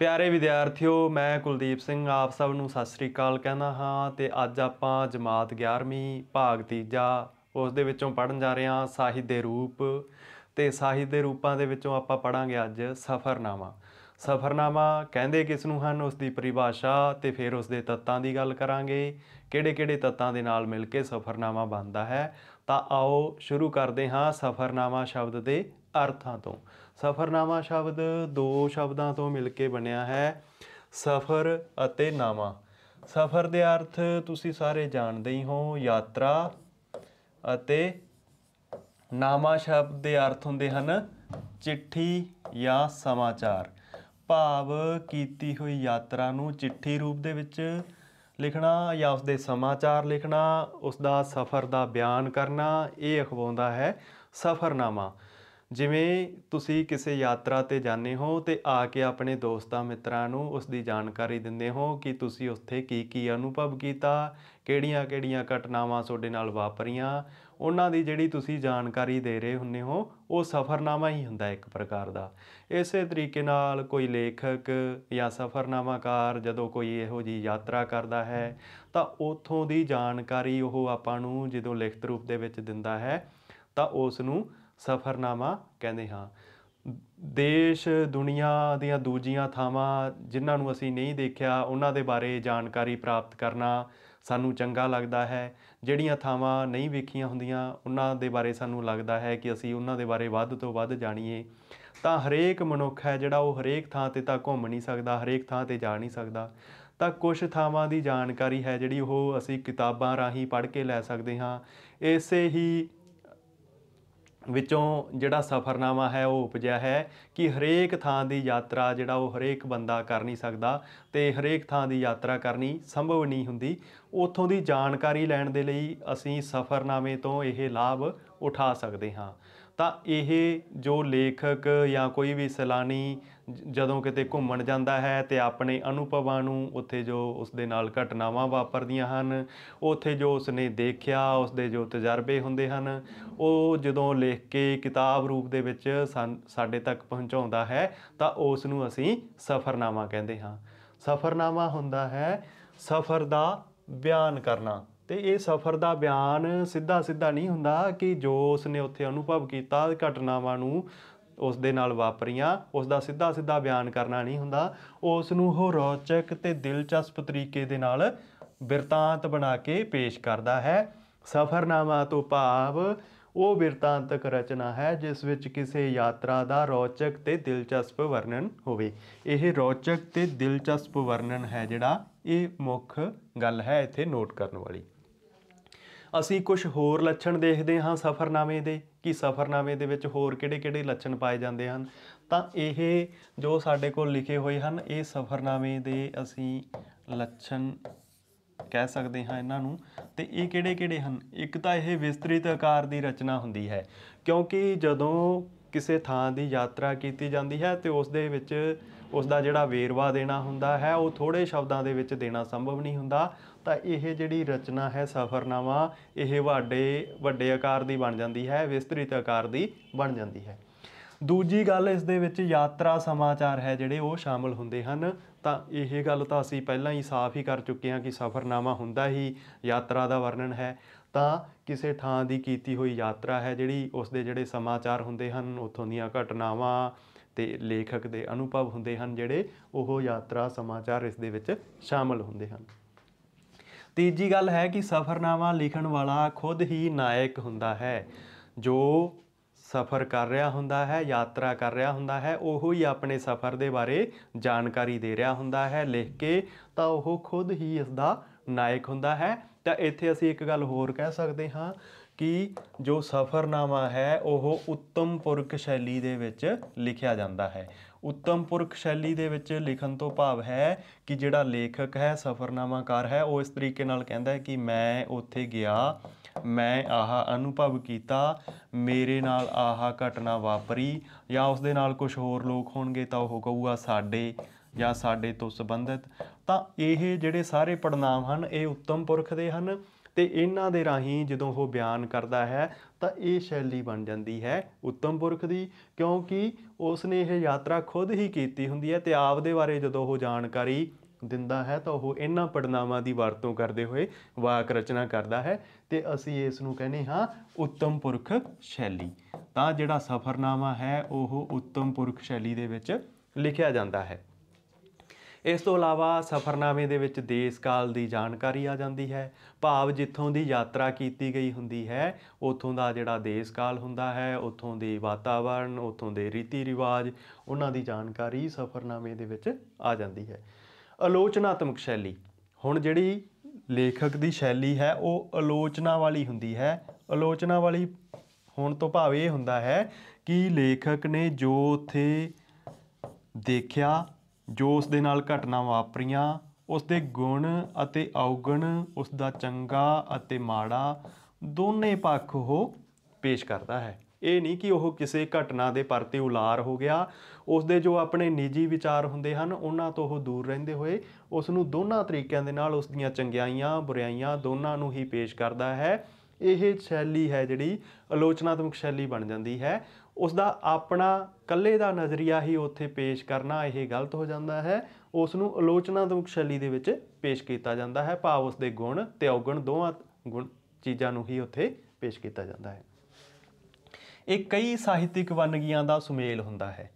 ਪਿਆਰੇ ਵਿਦਿਆਰਥੀਓ ਮੈਂ ਕੁਲਦੀਪ ਸਿੰਘ ਆਪ ਸਭ ਨੂੰ ਸਤਿ ਸ੍ਰੀ ਅਕਾਲ ਕਹਿੰਦਾ ਹਾਂ ਤੇ ਅੱਜ ਆਪਾਂ ਜਮਾਤ 11ਵੀਂ ਭਾਗ 3 ਉਸ ਦੇ ਵਿੱਚੋਂ ਪੜਨ ਜਾ ਰਹੇ ਹਾਂ ਸਾਹਿਤ ਦੇ ਰੂਪ ਤੇ ਸਾਹਿਤ ਦੇ ਰੂਪਾਂ ਦੇ ਵਿੱਚੋਂ ਆਪਾਂ ਪੜਾਂਗੇ ਅੱਜ ਸਫਰਨਾਮਾ ਸਫਰਨਾਮਾ ਕਹਿੰਦੇ ਕਿਸ ਨੂੰ ਹਨ ਉਸ ਦੀ ਪਰਿਭਾਸ਼ਾ ਤੇ ਫਿਰ ਉਸ ਦੇ ਤੱਤਾਂ ਦੀ ਗੱਲ ਕਰਾਂਗੇ ਕਿਹੜੇ-ਕਿਹੜੇ ਤੱਤਾਂ ਦੇ ਨਾਲ ਮਿਲ ਕੇ ਸਫਰਨਾਮਾ ਬਣਦਾ ਹੈ ਤਾਂ ਆਓ ਸ਼ੁਰੂ ਕਰਦੇ ਹਾਂ ਸਫਰਨਾਮਾ ਸ਼ਬਦ ਦੇ ਅਰਥਾਂ ਤੋਂ ਸਫਰਨਾਮਾ ਸ਼ਬਦ ਦੋ ਸ਼ਬਦਾਂ ਤੋਂ ਮਿਲ ਕੇ ਬਣਿਆ ਹੈ ਸਫਰ ਅਤੇ ਨਾਮਾ ਸਫਰ ਦੇ ਅਰਥ ਤੁਸੀਂ ਸਾਰੇ ਜਾਣਦੇ ਹੀ ਹੋ ਯਾਤਰਾ ਅਤੇ ਨਾਮਾ ਸ਼ਬਦ ਦੇ ਅਰਥ ਹੁੰਦੇ ਹਨ ਚਿੱਠੀ ਜਾਂ ਸਮਾਚਾਰ ਭਾਵ ਕੀਤੀ ਹੋਈ ਯਾਤਰਾ ਨੂੰ ਚਿੱਠੀ ਰੂਪ ਦੇ ਵਿੱਚ ਲਿਖਣਾ ਜਾਂ ਉਸ ਦੇ ਸਮਾਚਾਰ ਲਿਖਣਾ ਉਸ ਦਾ ਸਫ਼ਰ ਦਾ ਬਿਆਨ ਕਰਨਾ ਇਹ ਅਖਵਾਉਂਦਾ ਹੈ ਸਫ਼ਰਨਾਮਾ ਜਿਵੇਂ ਤੁਸੀਂ ਕਿਸੇ ਯਾਤਰਾ ਤੇ ਜਾਂਦੇ ਹੋ ਤੇ ਆ ਕੇ ਆਪਣੇ ਦੋਸਤਾਂ ਮਿੱਤਰਾਂ ਨੂੰ ਉਸ ਦੀ ਜਾਣਕਾਰੀ ਦਿੰਦੇ ਹੋ ਕਿ ਤੁਸੀਂ ਉੱਥੇ ਕੀ ਕੀ ਅਨੁਭਵ ਕੀਤਾ ਕਿਹੜੀਆਂ-ਕਿਹੜੀਆਂ ਘਟਨਾਵਾਂ ਤੁਹਾਡੇ ਨਾਲ ਵਾਪਰੀਆਂ ਉਹਨਾਂ ਦੀ ਜਿਹੜੀ ਤੁਸੀਂ ਜਾਣਕਾਰੀ ਦੇ ਰਹੇ ਹੁੰਨੇ ਹੋ ਉਹ ਸਫਰਨਾਮਾ ਹੀ ਹੁੰਦਾ ਇੱਕ ਪ੍ਰਕਾਰ ਦਾ ਇਸੇ ਤਰੀਕੇ ਨਾਲ ਕੋਈ ਲੇਖਕ ਜਾਂ ਸਫਰਨਾਮਾਕਾਰ ਜਦੋਂ ਕੋਈ ਇਹੋ ਜੀ ਯਾਤਰਾ ਕਰਦਾ ਹੈ ਤਾਂ ਉਥੋਂ ਦੀ ਜਾਣਕਾਰੀ ਉਹ ਆਪਾਂ ਨੂੰ ਜਦੋਂ ਲਿਖਤ ਰੂਪ ਦੇ ਵਿੱਚ ਦਿੰਦਾ ਹੈ ਤਾਂ ਉਸ ਨੂੰ ਸਫਰਨਾਮਾ ਕਹਿੰਦੇ ਹਾਂ ਦੇਸ਼ ਦੁਨੀਆ ਦੀਆਂ ਦੂਜੀਆਂ ਥਾਵਾਂ ਜਿਨ੍ਹਾਂ ਨੂੰ ਅਸੀਂ ਨਹੀਂ ਦੇਖਿਆ ਉਹਨਾਂ ਦੇ ਬਾਰੇ ਜਾਣਕਾਰੀ ਪ੍ਰਾਪਤ ਕਰਨਾ ਸਾਨੂੰ ਚੰਗਾ ਲੱਗਦਾ ਹੈ ਜਿਹੜੀਆਂ ਥਾਵਾਂ ਨਹੀਂ ਵੇਖੀਆਂ ਹੁੰਦੀਆਂ ਉਹਨਾਂ ਦੇ ਬਾਰੇ ਸਾਨੂੰ ਲੱਗਦਾ ਹੈ ਕਿ ਅਸੀਂ ਉਹਨਾਂ ਦੇ ਬਾਰੇ ਵੱਧ ਤੋਂ ਵੱਧ ਜਾਣੀਏ ਤਾਂ ਹਰੇਕ ਮਨੁੱਖ ਹੈ ਜਿਹੜਾ ਉਹ ਹਰੇਕ ਥਾਂ ਤੇ ਤਾਂ ਘੁੰਮ ਨਹੀਂ ਸਕਦਾ ਹਰੇਕ ਥਾਂ ਤੇ ਜਾ ਨਹੀਂ ਸਕਦਾ ਤਾਂ ਕੁਝ ਥਾਵਾਂ ਦੀ ਜਾਣਕਾਰੀ ਹੈ ਜਿਹੜੀ ਉਹ ਅਸੀਂ ਕਿਤਾਬਾਂ ਰਾਹੀਂ ਪੜ੍ਹ ਕੇ ਲੈ ਸਕਦੇ ਹਾਂ ਇਸੇ ਹੀ ਵਿੱਚੋਂ ਜਿਹੜਾ ਸਫਰਨਾਮਾ ਹੈ ਉਹ ਉਪਜਿਆ ਹੈ ਕਿ ਹਰੇਕ ਥਾਂ ਦੀ ਯਾਤਰਾ ਜਿਹੜਾ ਉਹ ਹਰੇਕ ਬੰਦਾ ਕਰ ਨਹੀਂ ਸਕਦਾ ਤੇ ਹਰੇਕ ਥਾਂ ਦੀ ਯਾਤਰਾ ਕਰਨੀ ਸੰਭਵ ਨਹੀਂ ਹੁੰਦੀ ਉਥੋਂ ਦੀ ਜਾਣਕਾਰੀ ਲੈਣ ਦੇ ਲਈ ਅਸੀਂ ਸਫਰਨਾਮੇ ਤੋਂ ਇਹ ਲਾਭ ਉਠਾ ਸਕਦੇ ਹਾਂ ਤਾਂ ਇਹ ਜੋ ਲੇਖਕ ਜਾਂ ਕੋਈ ਵੀ ਸਲਾਨੀ ਜਦੋਂ ਕਿਤੇ ਘੁੰਮਣ ਜਾਂਦਾ ਹੈ ਤੇ ਆਪਣੇ ਅਨੁਭਵਾਂ ਨੂੰ ਉੱਥੇ ਜੋ ਉਸ ਦੇ ਨਾਲ ਘਟਨਾਵਾਂ ਵਾਪਰਦੀਆਂ ਹਨ ਉੱਥੇ ਜੋ ਉਸਨੇ ਦੇਖਿਆ ਉਸ ਦੇ ਜੋ ਤਜਰਬੇ ਹੁੰਦੇ ਹਨ ਉਹ ਜਦੋਂ ਲਿਖ ਕੇ ਕਿਤਾਬ ਰੂਪ ਦੇ ਵਿੱਚ ਸਾਡੇ ਤੱਕ ਪਹੁੰਚਾਉਂਦਾ ਹੈ ਤਾਂ ਉਸ ਨੂੰ ਅਸੀਂ ਸਫ਼ਰਨਾਮਾ ਕਹਿੰਦੇ ਹਾਂ ਸਫ਼ਰਨਾਮਾ ਹੁੰਦਾ ਹੈ ਸਫ਼ਰ ਦਾ ਬਿਆਨ ਕਰਨਾ ਤੇ ਇਹ ਸਫ਼ਰ ਦਾ ਬਿਆਨ ਸਿੱਧਾ ਸਿੱਧਾ ਨਹੀਂ ਹੁੰਦਾ ਕਿ ਜੋ ਉਸਨੇ ਉੱਥੇ ਅਨੁਭਵ ਕੀਤਾ ਘਟਨਾਵਾਂ ਨੂੰ ਉਸ ਦੇ ਨਾਲ ਵਾਪਰੀਆਂ ਉਸ ਦਾ ਸਿੱਧਾ ਸਿੱਧਾ ਬਿਆਨ ਕਰਨਾ ਨਹੀਂ ਹੁੰਦਾ ਉਸ ਨੂੰ ਉਹ ਰੋਚਕ ਤੇ ਦਿਲਚਸਪ ਤਰੀਕੇ ਦੇ ਨਾਲ ਬਿਰਤਾਂਤ ਬਣਾ ਕੇ ਪੇਸ਼ ਕਰਦਾ ਹੈ ਸਫ਼ਰਨਾਮਾ ਤੋਂ ਭਾਵ ਉਹ ਬਿਰਤਾਂਤਕ ਰਚਨਾ ਹੈ ਜਿਸ ਵਿੱਚ ਕਿਸੇ ਯਾਤਰਾ ਦਾ ਰੋਚਕ ਤੇ ਦਿਲਚਸਪ ਵਰਣਨ ਹੋਵੇ ਇਹ ਰੋਚਕ ਤੇ ਦਿਲਚਸਪ ਵਰਣਨ ਹੈ ਜਿਹੜਾ ਇਹ ਮੁੱਖ ਗੱਲ ਹੈ ਇੱਥੇ ਨੋਟ ਕਰਨ ਵਾਲੀ ਅਸੀਂ ਕੁਝ ਹੋਰ ਲੱਛਣ ਦੇਖਦੇ ਹਾਂ ਸਫਰਨਾਮੇ ਦੇ ਕਿ ਸਫਰਨਾਮੇ ਦੇ ਵਿੱਚ ਹੋਰ ਕਿਹੜੇ-ਕਿਹੜੇ ਲੱਛਣ ਪਾਏ ਜਾਂਦੇ ਹਨ ਤਾਂ ਇਹ ਜੋ ਸਾਡੇ ਕੋਲ ਲਿਖੇ ਹੋਏ ਹਨ ਇਹ ਸਫਰਨਾਮੇ ਦੇ ਅਸੀਂ ਲੱਛਣ ਕਹਿ ਸਕਦੇ ਹਾਂ ਇਹਨਾਂ ਨੂੰ ਤੇ ਇਹ ਕਿਹੜੇ-ਕਿਹੜੇ ਹਨ ਇੱਕ ਤਾਂ ਇਹ ਵਿਸਤ੍ਰਿਤ ਆਕਾਰ ਦੀ ਰਚਨਾ ਹੁੰਦੀ ਹੈ ਕਿਉਂਕਿ ਜਦੋਂ ਕਿਸੇ ਥਾਂ ਦੀ ਯਾਤਰਾ ਕੀਤੀ ਜਾਂਦੀ ਹੈ ਤੇ ਉਸ ਦੇ ਵਿੱਚ ਉਸ ਦਾ ਜਿਹੜਾ ਵੇਰਵਾ ਦੇਣਾ ਹੁੰਦਾ ਹੈ ਉਹ ਥੋੜੇ ਸ਼ਬਦਾਂ ਦੇ ਵਿੱਚ ਦੇਣਾ ਸੰਭਵ ਨਹੀਂ ਹੁੰਦਾ ਤਾਂ ਇਹ ਜਿਹੜੀ ਰਚਨਾ ਹੈ ਸਫਰਨਾਮਾ ਇਹ ਵਾਡੇ ਵੱਡੇ ਆਕਾਰ ਦੀ ਬਣ ਜਾਂਦੀ ਹੈ ਵਿਸਤ੍ਰਿਤ ਆਕਾਰ ਦੀ ਬਣ ਜਾਂਦੀ ਹੈ ਦੂਜੀ ਗੱਲ ਇਸ ਦੇ ਵਿੱਚ ਯਾਤਰਾ ਸਮਾਚਾਰ ਹੈ ਜਿਹੜੇ ਉਹ ਸ਼ਾਮਲ ਹੁੰਦੇ ਹਨ ਤਾਂ ਇਹ ਗੱਲ ਤਾਂ ਅਸੀਂ ਪਹਿਲਾਂ ਹੀ ਸਾਫ਼ ਹੀ ਕਰ ਚੁੱਕੇ ਹਾਂ ਕਿ ਸਫਰਨਾਮਾ ਹੁੰਦਾ ਹੀ ਯਾਤਰਾ ਦਾ ਵਰਣਨ ਹੈ ਤਾਂ ਕਿਸੇ ਥਾਂ ਦੀ ਕੀਤੀ ਹੋਈ ਯਾਤਰਾ ਹੈ ਜਿਹੜੀ ਉਸ ਦੇ ਜਿਹੜੇ ਸਮਾਚਾਰ ਹੁੰਦੇ ਹਨ ਉਥੋਂ ਦੀਆਂ ਘਟਨਾਵਾਂ ਤੇ ਲੇਖਕ ਦੇ ਅਨੁਭਵ ਹੁੰਦੇ ਹਨ ਜਿਹੜੇ ਉਹ ਯਾਤਰਾ ਸਮਾਚਾਰ ਇਸ ਦੇ ਵਿੱਚ ਸ਼ਾਮਲ ਹੁੰਦੇ ਹਨ ਤੀਜੀ ਗੱਲ ਹੈ ਕਿ ਸਫਰਨਾਮਾ ਲਿਖਣ ਵਾਲਾ ਖੁਦ ਹੀ ਨਾਇਕ ਹੁੰਦਾ ਹੈ ਜੋ ਸਫ਼ਰ ਕਰ ਰਿਹਾ ਹੁੰਦਾ ਹੈ ਯਾਤਰਾ ਕਰ ਰਿਹਾ ਹੁੰਦਾ ਹੈ ਉਹ ਹੀ ਆਪਣੇ ਸਫ਼ਰ ਦੇ ਬਾਰੇ ਜਾਣਕਾਰੀ ਦੇ ਰਿਹਾ ਹੁੰਦਾ ਹੈ ਲਿਖ ਕੇ ਤਾਂ ਉਹ ਖੁਦ ਹੀ ਇਸ ਦਾ ਨਾਇਕ ਹੁੰਦਾ ਹੈ ਤਾਂ ਇੱਥੇ ਅਸੀਂ ਇੱਕ ਗੱਲ ਹੋਰ ਕਹਿ ਸਕਦੇ ਹਾਂ ਕਿ ਜੋ ਸਫਰਨਾਮਾ ਹੈ ਉਹ ਉੱਤਮ ਪੁਰਖ ਸ਼ੈਲੀ ਦੇ ਵਿੱਚ ਲਿਖਿਆ ਜਾਂਦਾ ਹੈ ਉੱਤਮ ਪੁਰਖ ਸ਼ੈਲੀ ਦੇ ਵਿੱਚ ਲਿਖਣ ਤੋਂ ਭਾਵ ਹੈ ਕਿ ਜਿਹੜਾ ਲੇਖਕ ਹੈ ਸਫਰਨਾਮਾਕਾਰ ਹੈ ਉਹ ਇਸ ਤਰੀਕੇ ਨਾਲ ਕਹਿੰਦਾ ਹੈ ਕਿ ਮੈਂ ਉੱਥੇ ਗਿਆ ਮੈਂ ਆਹ ਅਨੁਭਵ ਕੀਤਾ ਮੇਰੇ ਨਾਲ ਆਹ ਘਟਨਾ ਵਾਪਰੀ ਜਾਂ ਉਸ ਦੇ ਨਾਲ ਕੁਝ ਹੋਰ ਲੋਕ ਹੋਣਗੇ ਤਾਂ ਉਹ ਕਹੂਗਾ ਸਾਡੇ ਜਾਂ ਸਾਡੇ ਤੋਂ ਸੰਬੰਧਿਤ ਤਾਂ ਇਹ ਜਿਹੜੇ ਸਾਰੇ ਪੜਨਾਮ ਹਨ ਇਹ ਉੱਤਮ ਪੁਰਖ ਦੇ ਹਨ ਤੇ ਇਹਨਾਂ ਦੇ ਰਾਹੀਂ ਜਦੋਂ ਉਹ ਬਿਆਨ ਕਰਦਾ ਹੈ ਤਾਂ ਇਹ ਸ਼ੈਲੀ ਬਣ ਜਾਂਦੀ ਹੈ ਉੱਤਮ ਪੁਰਖ ਦੀ ਕਿਉਂਕਿ ਉਸ ਨੇ ਇਹ ਯਾਤਰਾ ਖੁਦ ਹੀ ਕੀਤੀ ਹੁੰਦੀ ਹੈ ਤੇ ਆਪ ਦੇ ਬਾਰੇ ਜਦੋਂ ਉਹ ਜਾਣਕਾਰੀ ਦਿੰਦਾ ਹੈ ਤਾਂ ਉਹ ਇਹਨਾਂ ਪੜਨਾਵਾਂ ਦੀ ਵਰਤੋਂ ਕਰਦੇ ਹੋਏ ਵਾਕ ਰਚਨਾ ਕਰਦਾ ਹੈ ਤੇ ਅਸੀਂ ਇਸ ਨੂੰ ਕਹਿੰਦੇ ਹਾਂ ਉੱਤਮ ਪੁਰਖ ਸ਼ੈਲੀ ਤਾਂ ਜਿਹੜਾ ਸਫਰਨਾਮਾ ਹੈ ਉਹ ਉੱਤਮ ਪੁਰਖ ਸ਼ੈਲੀ ਦੇ ਵਿੱਚ ਲਿਖਿਆ ਜਾਂਦਾ ਹੈ ਇਸ ਤੋਂ ਇਲਾਵਾ ਸਫ਼ਰਨਾਮੇ ਦੇ ਵਿੱਚ ਦੇਸ਼ ਕਾਲ ਦੀ ਜਾਣਕਾਰੀ ਆ ਜਾਂਦੀ ਹੈ ਭਾਵ ਜਿੱਥੋਂ ਦੀ ਯਾਤਰਾ ਕੀਤੀ ਗਈ ਹੁੰਦੀ ਹੈ ਉੱਥੋਂ ਦਾ ਜਿਹੜਾ ਦੇਸ਼ ਕਾਲ ਹੁੰਦਾ ਹੈ ਉੱਥੋਂ ਦੇ ਵਾਤਾਵਰਣ ਉੱਥੋਂ ਦੇ ਰੀਤੀ ਰਿਵਾਜ ਉਹਨਾਂ ਦੀ ਜਾਣਕਾਰੀ ਸਫ਼ਰਨਾਮੇ ਦੇ ਵਿੱਚ ਆ ਜਾਂਦੀ ਹੈ ਆਲੋਚਨਾਤਮਕ ਸ਼ੈਲੀ ਹੁਣ ਜਿਹੜੀ ਲੇਖਕ ਦੀ ਸ਼ੈਲੀ ਹੈ ਉਹ ਆਲੋਚਨਾ ਵਾਲੀ ਹੁੰਦੀ ਹੈ ਆਲੋਚਨਾ ਵਾਲੀ ਹੋਣ ਤੋਂ ਭਾਵ ਇਹ ਹੁੰਦਾ ਹੈ ਕਿ ਲੇਖਕ ਨੇ ਜੋ ਉਥੇ ਦੇਖਿਆ ਜੋ ਉਸ ਦੇ ਨਾਲ ਘਟਨਾ ਵਾਪਰੀਆਂ ਉਸ ਦੇ ਗੁਣ ਅਤੇ ਔਗਣ ਉਸ ਦਾ ਚੰਗਾ ਅਤੇ ਮਾੜਾ ਦੋਨੇ ਪੱਖ ਉਹ ਪੇਸ਼ ਕਰਦਾ ਹੈ ਇਹ ਨਹੀਂ ਕਿ ਉਹ ਕਿਸੇ ਘਟਨਾ ਦੇ ਪਰਤੇ ਉਲਾਰ ਹੋ ਗਿਆ ਉਸ ਦੇ ਜੋ ਆਪਣੇ ਨਿੱਜੀ ਵਿਚਾਰ ਹੁੰਦੇ ਹਨ ਉਹਨਾਂ ਤੋਂ ਉਹ ਦੂਰ ਰਹਿੰਦੇ ਹੋਏ ਉਸ ਨੂੰ ਦੋਨਾਂ ਤਰੀਕਿਆਂ ਦੇ ਨਾਲ ਉਸ ਦੀਆਂ ਚੰਗਿਆਈਆਂ ਬੁਰਾਈਆਂ ਦੋਨਾਂ ਨੂੰ ਹੀ ਪੇਸ਼ ਕਰਦਾ ਹੈ ਇਹ ਸ਼ੈਲੀ ਹੈ ਜਿਹੜੀ ਆਲੋਚਨਾਤਮਕ ਸ਼ੈਲੀ ਬਣ ਜਾਂਦੀ ਹੈ ਉਸ ਦਾ ਆਪਣਾ ਕੱਲੇ ਦਾ ਨਜ਼ਰੀਆ ਹੀ ਉੱਥੇ ਪੇਸ਼ ਕਰਨਾ ਇਹ ਗਲਤ ਹੋ ਜਾਂਦਾ ਹੈ ਉਸ ਨੂੰ ਆਲੋਚਨਾਤਮਕ ਸ਼ੈਲੀ ਦੇ ਵਿੱਚ ਪੇਸ਼ ਕੀਤਾ ਜਾਂਦਾ ਹੈ ਭਾਵ ਉਸ ਦੇ ਗੁਣ ਤੇ ਔਗਣ ਦੋਵਾਂ ਗੁਣ ਚੀਜ਼ਾਂ ਨੂੰ ਹੀ ਉੱਥੇ ਪੇਸ਼ ਕੀਤਾ ਜਾਂਦਾ ਹੈ ਇਹ ਕਈ ਸਾਹਿਤਿਕ ਵੰਨਗੀਆਂ ਦਾ ਸੁਮੇਲ ਹੁੰਦਾ ਹੈ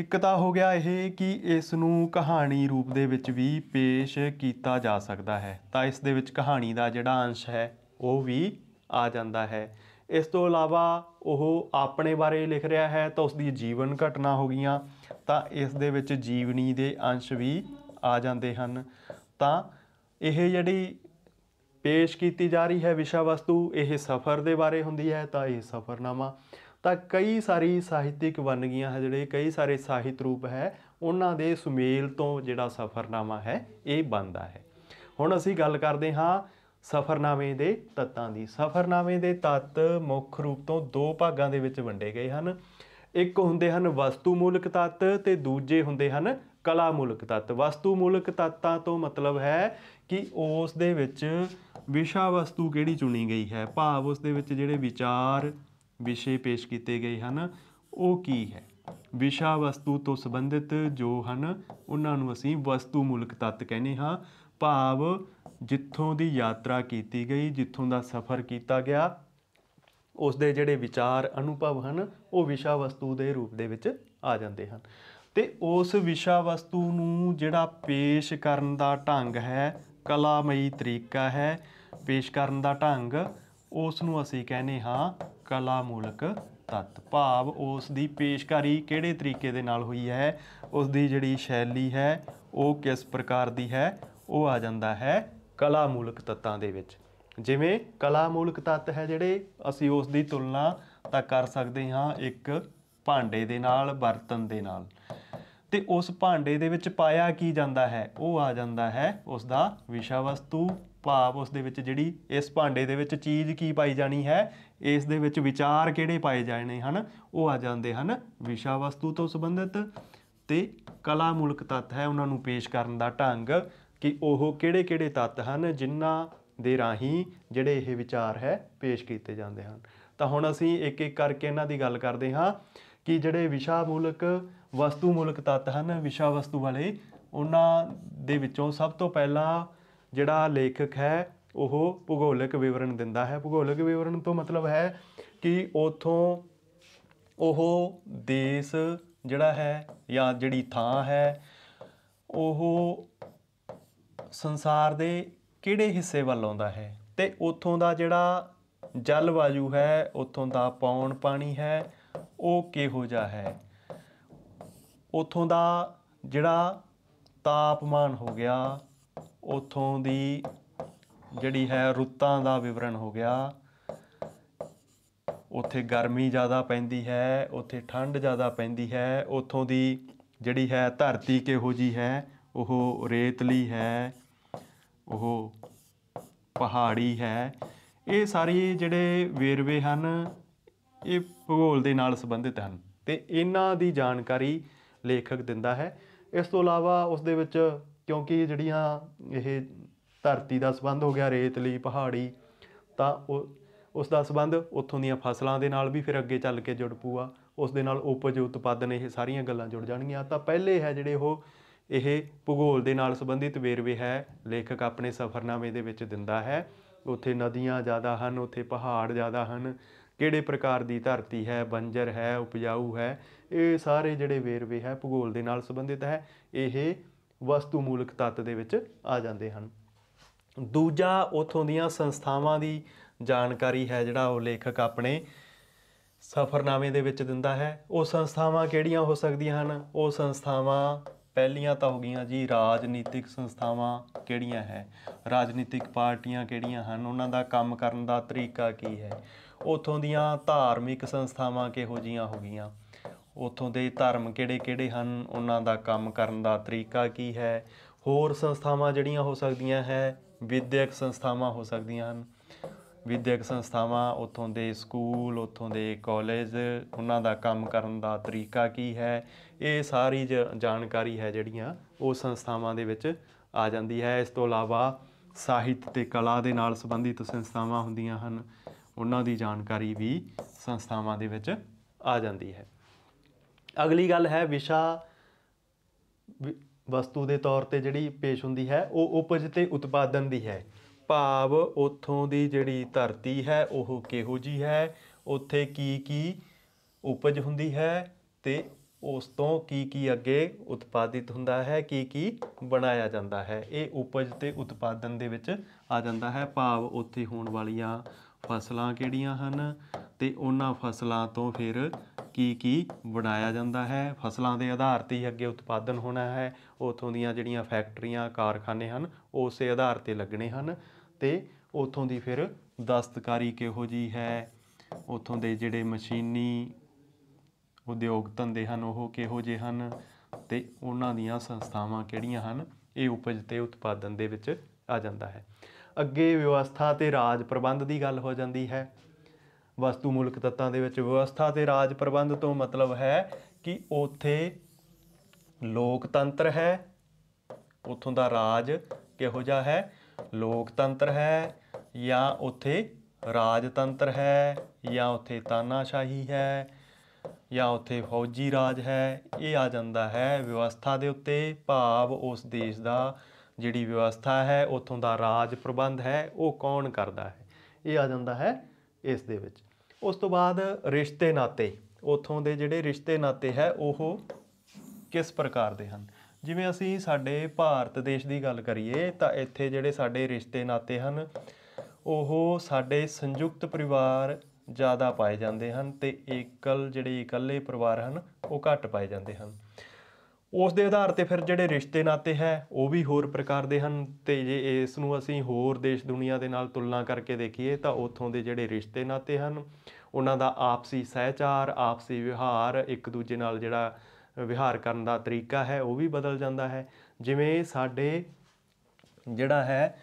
ਇੱਕ ਤਾਂ ਹੋ ਗਿਆ ਇਹ ਕਿ ਇਸ ਨੂੰ ਕਹਾਣੀ ਰੂਪ ਦੇ ਵਿੱਚ ਵੀ ਪੇਸ਼ ਕੀਤਾ ਜਾ ਸਕਦਾ ਹੈ ਤਾਂ ਇਸ ਦੇ ਵਿੱਚ ਕਹਾਣੀ ਦਾ ਜਿਹੜਾ ਅੰਸ਼ ਹੈ ਉਹ ਵੀ ਆ ਜਾਂਦਾ ਹੈ ਇਸ ਤੋਂ ਇਲਾਵਾ ਉਹ ਆਪਣੇ ਬਾਰੇ ਲਿਖ ਰਿਹਾ ਹੈ ਤਾਂ ਉਸ ਦੀ ਜੀਵਨ ਘਟਨਾ ਹੋ ਗਈਆਂ ਤਾਂ ਇਸ ਦੇ ਵਿੱਚ ਜੀਵਨੀ ਦੇ ਅੰਸ਼ ਵੀ ਆ ਜਾਂਦੇ ਹਨ ਤਾਂ ਇਹ ਜਿਹੜੀ ਪੇਸ਼ ਕੀਤੀ ਜਾ ਰਹੀ ਹੈ ਵਿਸ਼ਾ ਵਸਤੂ ਇਹ ਸਫ਼ਰ ਦੇ ਬਾਰੇ ਹੁੰਦੀ ਹੈ ਤਾਂ ਇਹ ਸਫ਼ਰਨਾਮਾ ਤਾਂ ਕਈ ਸਾਰੀ ਸਾਹਿਤਿਕ ਵੰਨਗੀਆਂ ਹੈ ਜਿਹੜੇ ਕਈ ਸਾਰੇ ਸਾਹਿਤ ਰੂਪ ਹੈ ਉਹਨਾਂ ਦੇ ਸੁਮੇਲ ਤੋਂ ਜਿਹੜਾ ਸਫ਼ਰਨਾਮਾ ਹੈ ਇਹ ਬਣਦਾ ਹੈ ਹੁਣ ਅਸੀਂ ਗੱਲ ਕਰਦੇ ਹਾਂ ਸਫਰਨਾਮੇ ਦੇ ਤੱਤਾਂ ਦੀ ਸਫਰਨਾਮੇ ਦੇ ਤੱਤ ਮੁੱਖ ਰੂਪ ਤੋਂ ਦੋ ਭਾਗਾਂ ਦੇ ਵਿੱਚ ਵੰਡੇ ਗਏ ਹਨ ਇੱਕ ਹੁੰਦੇ ਹਨ ਵਸਤੂ ਮੂਲਕ ਤੱਤ ਤੇ ਦੂਜੇ ਹੁੰਦੇ ਹਨ ਕਲਾ ਮੂਲਕ ਤੱਤ ਵਸਤੂ ਮੂਲਕ ਤੱਤਾਂ ਤੋਂ ਮਤਲਬ ਹੈ ਕਿ ਉਸ ਦੇ ਵਿੱਚ ਵਿਸ਼ਾ ਵਸਤੂ ਕਿਹੜੀ ਚੁਣੀ ਗਈ ਹੈ ਭਾਵ ਉਸ ਦੇ ਵਿੱਚ ਜਿਹੜੇ ਵਿਚਾਰ ਵਿਸ਼ੇ ਪੇਸ਼ ਕੀਤੇ ਗਏ ਹਨ ਉਹ ਕੀ ਹੈ ਵਿਸ਼ਾ ਵਸਤੂ ਤੋਂ ਸੰਬੰਧਿਤ ਜੋ ਹਨ ਉਹਨਾਂ ਨੂੰ ਅਸੀਂ ਵਸਤੂ ਮੂਲਕ ਤੱਤ ਕਹਿੰਦੇ ਹਾਂ ਭਾਵ ਜਿੱਥੋਂ ਦੀ ਯਾਤਰਾ ਕੀਤੀ ਗਈ ਜਿੱਥੋਂ ਦਾ ਸਫ਼ਰ ਕੀਤਾ ਗਿਆ ਉਸ ਦੇ ਜਿਹੜੇ ਵਿਚਾਰ ਅਨੁਭਵ ਹਨ ਉਹ ਵਿਸ਼ਾ ਵਸਤੂ ਦੇ ਰੂਪ ਦੇ ਵਿੱਚ ਆ ਜਾਂਦੇ ਹਨ ਤੇ ਉਸ ਵਿਸ਼ਾ ਵਸਤੂ ਨੂੰ ਜਿਹੜਾ ਪੇਸ਼ ਕਰਨ ਦਾ ਢੰਗ ਹੈ ਕਲਾਮਈ ਤਰੀਕਾ ਹੈ ਪੇਸ਼ ਕਰਨ ਦਾ ਢੰਗ ਉਸ ਨੂੰ ਅਸੀਂ ਕਹਿੰਦੇ ਹਾਂ ਕਲਾ ਮੂਲਕ ਤੱਤ ਭਾਵ ਉਸ ਦੀ ਪੇਸ਼ਕਾਰੀ ਕਿਹੜੇ ਤਰੀਕੇ ਦੇ ਨਾਲ ਹੋਈ ਹੈ ਉਸ ਦੀ ਜਿਹੜੀ ਸ਼ੈਲੀ ਹੈ ਉਹ ਕਿਸ ਪ੍ਰਕਾਰ ਦੀ ਹੈ ਉਹ ਆ ਜਾਂਦਾ ਹੈ ਕਲਾ ਮੂਲਕ ਤੱਤਾਂ ਦੇ ਵਿੱਚ ਜਿਵੇਂ ਕਲਾ ਮੂਲਕ ਤੱਤ ਹੈ ਜਿਹੜੇ ਅਸੀਂ ਉਸ ਦੀ ਤੁਲਨਾ ਤਾਂ ਕਰ ਸਕਦੇ ਹਾਂ ਇੱਕ ਭਾਂਡੇ ਦੇ ਨਾਲ ਬਰਤਨ ਦੇ ਨਾਲ ਤੇ ਉਸ ਭਾਂਡੇ ਦੇ ਵਿੱਚ ਪਾਇਆ ਕੀ ਜਾਂਦਾ ਹੈ ਉਹ ਆ ਜਾਂਦਾ ਹੈ ਉਸ ਦਾ ਵਿਸ਼ਾ ਵਸਤੂ ਭਾਵ ਉਸ ਦੇ ਵਿੱਚ ਜਿਹੜੀ ਇਸ ਭਾਂਡੇ ਦੇ ਵਿੱਚ ਚੀਜ਼ ਕੀ ਪਾਈ ਜਾਣੀ ਹੈ ਇਸ ਦੇ ਵਿੱਚ ਵਿਚਾਰ ਕਿਹੜੇ ਪਾਏ ਜਾਣੇ ਹਨ ਉਹ ਆ ਜਾਂਦੇ ਹਨ ਵਿਸ਼ਾ ਵਸਤੂ ਤੋਂ ਸੰਬੰਧਿਤ ਤੇ ਕਲਾ ਮੂਲਕ ਤੱਤ ਹੈ ਉਹਨਾਂ ਨੂੰ ਪੇਸ਼ ਕਰਨ ਦਾ ਢੰਗ ਕਿ ਉਹ ਕਿਹੜੇ-ਕਿਹੜੇ ਤੱਤ ਹਨ ਜਿਨ੍ਹਾਂ ਦੇ ਰਾਹੀਂ ਜਿਹੜੇ ਇਹ ਵਿਚਾਰ ਹੈ ਪੇਸ਼ ਕੀਤੇ ਜਾਂਦੇ ਹਨ ਤਾਂ ਹੁਣ ਅਸੀਂ ਇੱਕ ਇੱਕ ਕਰਕੇ ਇਹਨਾਂ ਦੀ ਗੱਲ ਕਰਦੇ ਹਾਂ ਕਿ ਜਿਹੜੇ ਵਿਸ਼ਾ ਮੂਲਕ ਵਸਤੂ ਮੂਲਕ ਤੱਤ ਹਨ ਵਿਸ਼ਾ ਵਸਤੂ ਵਾਲੇ ਉਹਨਾਂ ਦੇ ਵਿੱਚੋਂ ਸਭ ਤੋਂ ਪਹਿਲਾਂ ਜਿਹੜਾ ਲੇਖਕ ਹੈ ਉਹ ਭੂਗੋਲਿਕ ਵਿਵਰਣ ਦਿੰਦਾ ਹੈ ਭੂਗੋਲਿਕ ਵਿਵਰਣ ਤੋਂ ਮਤਲਬ ਹੈ ਕਿ ਉਥੋਂ ਉਹ ਦੇਸ਼ ਜਿਹੜਾ ਹੈ ਜਾਂ ਜਿਹੜੀ ਥਾਂ ਹੈ ਉਹ ਸੰਸਾਰ ਦੇ ਕਿਹੜੇ ਹਿੱਸੇ ਵੱਲ ਆਉਂਦਾ ਹੈ ਤੇ ਉੱਥੋਂ ਦਾ ਜਿਹੜਾ ਜਲਵਾਯੂ ਹੈ ਉੱਥੋਂ ਦਾ ਪੌਣ ਪਾਣੀ ਹੈ ਉਹ ਕਿਹੋ ਜਿਹਾ ਹੈ ਉੱਥੋਂ ਦਾ ਜਿਹੜਾ ਤਾਪਮਾਨ ਹੋ ਗਿਆ ਉੱਥੋਂ ਦੀ ਜਿਹੜੀ ਹੈ ਰੁੱਤਾਂ ਦਾ ਵਿਵਰਣ ਹੋ ਗਿਆ ਉੱਥੇ ਗਰਮੀ ਜ਼ਿਆਦਾ ਪੈਂਦੀ ਹੈ ਉੱਥੇ ਠੰਡ ਜ਼ਿਆਦਾ ਪੈਂਦੀ ਹੈ ਉੱਥੋਂ ਦੀ ਜਿਹੜੀ ਹੈ ਧਰਤੀ ਕਿਹੋ ਜੀ ਹੈ ਉਹ ਰੇਤਲੀ ਹੈ ਉਹ ਪਹਾੜੀ ਹੈ ਇਹ ਸਾਰੇ ਜਿਹੜੇ ਵੇਰਵੇ ਹਨ ਇਹ ਭੂਗੋਲ ਦੇ ਨਾਲ ਸੰਬੰਧਿਤ ਹਨ ਤੇ ਇਹਨਾਂ ਦੀ ਜਾਣਕਾਰੀ ਲੇਖਕ ਦਿੰਦਾ ਹੈ ਇਸ ਤੋਂ ਇਲਾਵਾ ਉਸ ਦੇ ਵਿੱਚ ਕਿਉਂਕਿ ਜਿਹੜੀਆਂ ਇਹ ਧਰਤੀ ਦਾ ਸਬੰਧ ਹੋ ਗਿਆ ਰੇਤਲੀ ਪਹਾੜੀ ਤਾਂ ਉਹ ਉਸ ਦਾ ਸਬੰਧ ਉੱਥੋਂ ਦੀਆਂ ਫਸਲਾਂ ਦੇ ਨਾਲ ਵੀ ਫਿਰ ਅੱਗੇ ਚੱਲ ਕੇ ਜੁੜ ਪੂਆ ਉਸ ਦੇ ਨਾਲ ਉਪਜ ਉਤਪਾਦਨ ਇਹ ਸਾਰੀਆਂ ਗੱਲਾਂ ਜੁੜ ਜਾਣਗੀਆਂ ਤਾਂ ਪਹਿਲੇ ਹੈ ਜਿਹੜੇ ਉਹ ਇਹ ਭੂਗੋਲ ਦੇ ਨਾਲ ਸੰਬੰਧਿਤ ਵੇਰਵੇ ਹੈ ਲੇਖਕ ਆਪਣੇ ਸਫ਼ਰਨਾਮੇ ਦੇ ਵਿੱਚ ਦਿੰਦਾ ਹੈ ਉੱਥੇ ਨਦੀਆਂ ਜ਼ਿਆਦਾ ਹਨ ਉੱਥੇ ਪਹਾੜ ਜ਼ਿਆਦਾ ਹਨ ਕਿਹੜੇ ਪ੍ਰਕਾਰ ਦੀ ਧਰਤੀ ਹੈ ਬੰਜਰ ਹੈ ਉਪਜਾਊ ਹੈ ਇਹ ਸਾਰੇ ਜਿਹੜੇ ਵੇਰਵੇ ਹੈ ਭੂਗੋਲ ਦੇ ਨਾਲ ਸੰਬੰਧਿਤ ਹੈ ਇਹ ਵਸਤੂ ਮੂਲਕ ਤੱਤ ਦੇ ਵਿੱਚ ਆ ਜਾਂਦੇ ਹਨ ਦੂਜਾ ਉਥੋਂ ਦੀਆਂ ਸੰਸਥਾਵਾਂ ਦੀ ਜਾਣਕਾਰੀ ਹੈ ਜਿਹੜਾ ਉਹ ਲੇਖਕ ਆਪਣੇ ਸਫ਼ਰਨਾਮੇ ਦੇ ਵਿੱਚ ਦਿੰਦਾ ਹੈ ਉਹ ਸੰਸਥਾਵਾਂ ਕਿਹੜੀਆਂ ਹੋ ਸਕਦੀਆਂ ਹਨ ਉਹ ਸੰਸਥਾਵਾਂ ਪਹਿਲੀਆਂ ਤਾਂ ਹੋ ਗਈਆਂ ਜੀ ਰਾਜਨੀਤਿਕ ਸੰਸਥਾਵਾਂ ਕਿਹੜੀਆਂ ਹੈ ਰਾਜਨੀਤਿਕ ਪਾਰਟੀਆਂ ਕਿਹੜੀਆਂ ਹਨ ਉਹਨਾਂ ਦਾ ਕੰਮ ਕਰਨ ਦਾ ਤਰੀਕਾ ਕੀ ਹੈ ਉਥੋਂ ਦੀਆਂ ਧਾਰਮਿਕ ਸੰਸਥਾਵਾਂ ਕਿਹੋ ਜੀਆਂ ਹੋ ਗਈਆਂ ਉਥੋਂ ਦੇ ਧਰਮ ਕਿਹੜੇ-ਕਿਹੜੇ ਹਨ ਉਹਨਾਂ ਦਾ ਕੰਮ ਕਰਨ ਦਾ ਤਰੀਕਾ ਕੀ ਹੈ ਹੋਰ ਸੰਸਥਾਵਾਂ ਜਿਹੜੀਆਂ ਹੋ ਸਕਦੀਆਂ ਹੈ ਵਿਦਿਅਕ ਸੰਸਥਾਵਾਂ ਹੋ ਸਕਦੀਆਂ ਹਨ ਵਿਦਿਅਕ ਸੰਸਥਾਵਾਂ ਉੱਥੋਂ ਦੇ ਸਕੂਲ ਉੱਥੋਂ ਦੇ ਕਾਲਜ ਉਹਨਾਂ ਦਾ ਕੰਮ ਕਰਨ ਦਾ ਤਰੀਕਾ ਕੀ ਹੈ ਇਹ ਸਾਰੀ ਜਾਣਕਾਰੀ ਹੈ ਜਿਹੜੀਆਂ ਉਹ ਸੰਸਥਾਵਾਂ ਦੇ ਵਿੱਚ ਆ ਜਾਂਦੀ ਹੈ ਇਸ ਤੋਂ ਇਲਾਵਾ ਸਾਹਿਤ ਤੇ ਕਲਾ ਦੇ ਨਾਲ ਸੰਬੰਧਿਤ ਸੰਸਥਾਵਾਂ ਹੁੰਦੀਆਂ ਹਨ ਉਹਨਾਂ ਦੀ ਜਾਣਕਾਰੀ ਵੀ ਸੰਸਥਾਵਾਂ ਦੇ ਵਿੱਚ ਆ ਜਾਂਦੀ ਹੈ ਅਗਲੀ ਗੱਲ ਹੈ ਵਿਸ਼ਾ ਵਸਤੂ ਦੇ ਤੌਰ ਤੇ ਜਿਹੜੀ ਪੇਸ਼ ਹੁੰਦੀ ਹੈ ਉਹ ਉਪਜ ਤੇ ਉਤਪਾਦਨ ਦੀ ਹੈ ਭਾਵ ਉਥੋਂ ਦੀ ਜਿਹੜੀ ਧਰਤੀ ਹੈ ਉਹ ਕਿਹੋ ਜੀ ਹੈ ਉੱਥੇ ਕੀ ਕੀ ਉਪਜ ਹੁੰਦੀ ਹੈ ਤੇ ਉਸ ਤੋਂ ਕੀ ਕੀ ਅੱਗੇ ਉਤਪਾਦਿਤ ਹੁੰਦਾ ਹੈ ਕੀ ਕੀ ਬਣਾਇਆ ਜਾਂਦਾ ਹੈ ਇਹ ਉਪਜ ਤੇ ਉਤਪਾਦਨ ਦੇ ਵਿੱਚ ਆ ਜਾਂਦਾ ਹੈ ਭਾਵ ਉੱਥੇ ਹੋਣ ਵਾਲੀਆਂ ਫਸਲਾਂ ਕਿਹੜੀਆਂ ਹਨ ਤੇ ਉਹਨਾਂ ਫਸਲਾਂ ਤੋਂ ਫਿਰ ਕੀ ਕੀ ਬਣਾਇਆ ਜਾਂਦਾ ਹੈ ਫਸਲਾਂ ਦੇ ਆਧਾਰ ਤੇ ਹੀ ਅੱਗੇ ਉਤਪਾਦਨ ਹੋਣਾ ਹੈ ਉਥੋਂ ਦੀਆਂ ਜਿਹੜੀਆਂ ਫੈਕਟਰੀਆਂ ਕਾਰਖਾਨੇ ਹਨ ਉਸੇ ਆਧਾਰ ਤੇ ਲੱਗਣੇ ਹਨ ਤੇ ਉਥੋਂ ਦੀ ਫਿਰ ਦਸਤਕਾਰੀ ਕਿਹੋ ਜੀ ਹੈ ਉਥੋਂ ਦੇ ਜਿਹੜੇ ਮਸ਼ੀਨੀ ਉਦਯੋਗ ਧੰਦੇ ਹਨ ਉਹ ਕਿਹੋ ਜੇ ਹਨ ਤੇ ਉਹਨਾਂ ਦੀਆਂ ਸੰਸਥਾਵਾਂ ਕਿਹੜੀਆਂ ਹਨ ਇਹ ਉਪਜ ਤੇ ਉਤਪਾਦਨ ਦੇ ਵਿੱਚ ਆ ਜਾਂਦਾ ਹੈ ਅੱਗੇ ਵਿਵਸਥਾ ਤੇ ਰਾਜ ਪ੍ਰਬੰਧ ਦੀ ਗੱਲ ਹੋ ਜਾਂਦੀ ਹੈ ਵਸਤੂ ਮੂਲਕ ਤੱਤਾਂ ਦੇ ਵਿੱਚ ਵਿਵਸਥਾ ਤੇ ਰਾਜ ਪ੍ਰਬੰਧ ਤੋਂ ਮਤਲਬ ਹੈ ਕਿ ਉਥੇ ਲੋਕਤੰਤਰ ਹੈ ਉਥੋਂ ਦਾ ਰਾਜ ਕਿਹੋ ਜਿਹਾ ਹੈ ਲੋਕਤੰਤਰ ਹੈ ਜਾਂ ਉੱਥੇ ਰਾਜਤੰਤਰ ਹੈ ਜਾਂ ਉੱਥੇ ਤਾਨਾਸ਼ਾਹੀ ਹੈ ਜਾਂ ਉੱਥੇ ਫੌਜੀ ਰਾਜ ਹੈ ਇਹ ਆ ਜਾਂਦਾ ਹੈ ਵਿਵਸਥਾ ਦੇ ਉੱਤੇ ਭਾਵ ਉਸ ਦੇਸ਼ ਦਾ ਜਿਹੜੀ ਵਿਵਸਥਾ ਹੈ ਉਥੋਂ ਦਾ ਰਾਜ ਪ੍ਰਬੰਧ ਹੈ ਉਹ ਕੌਣ ਕਰਦਾ ਹੈ ਇਹ ਆ ਜਾਂਦਾ ਹੈ ਇਸ ਦੇ ਵਿੱਚ ਉਸ ਤੋਂ ਬਾਅਦ ਰਿਸ਼ਤੇ ਨਾਤੇ ਉਥੋਂ ਦੇ ਜਿਹੜੇ ਰਿਸ਼ਤੇ ਨਾਤੇ ਹੈ ਉਹ ਕਿਸ ਪ੍ਰਕਾਰ ਦੇ ਹਨ ਜਿਵੇਂ ਅਸੀਂ ਸਾਡੇ ਭਾਰਤ ਦੇਸ਼ ਦੀ ਗੱਲ ਕਰੀਏ ਤਾਂ ਇੱਥੇ ਜਿਹੜੇ ਸਾਡੇ ਰਿਸ਼ਤੇ ਨਾਤੇ ਹਨ ਉਹ ਸਾਡੇ ਸੰਯੁਕਤ ਪਰਿਵਾਰ ਜ਼ਿਆਦਾ ਪਾਏ ਜਾਂਦੇ ਹਨ ਤੇ ਇਕਲ ਜਿਹੜੇ ਇਕੱਲੇ ਪਰਿਵਾਰ ਹਨ ਉਹ ਘੱਟ ਪਾਏ ਜਾਂਦੇ ਹਨ ਉਸ ਦੇ ਆਧਾਰ ਤੇ ਫਿਰ ਜਿਹੜੇ ਰਿਸ਼ਤੇ ਨਾਤੇ ਹੈ ਉਹ ਵੀ ਹੋਰ ਪ੍ਰਕਾਰ ਦੇ ਹਨ ਤੇ ਜੇ ਇਸ ਨੂੰ ਅਸੀਂ ਹੋਰ ਦੇਸ਼ ਦੁਨੀਆ ਦੇ ਨਾਲ ਤੁਲਨਾ ਕਰਕੇ ਦੇਖੀਏ ਤਾਂ ਉੱਥੋਂ ਦੇ ਜਿਹੜੇ ਰਿਸ਼ਤੇ ਨਾਤੇ ਹਨ ਉਹਨਾਂ ਦਾ ਆਪਸੀ ਸਹਿਚਾਰ ਆਪਸੀ ਵਿਹਾਰ ਇੱਕ ਦੂਜੇ ਨਾਲ ਜਿਹੜਾ ਵਿਹਾਰ ਕਰਨ ਦਾ ਤਰੀਕਾ ਹੈ ਉਹ ਵੀ ਬਦਲ ਜਾਂਦਾ ਹੈ ਜਿਵੇਂ ਸਾਡੇ ਜਿਹੜਾ ਹੈ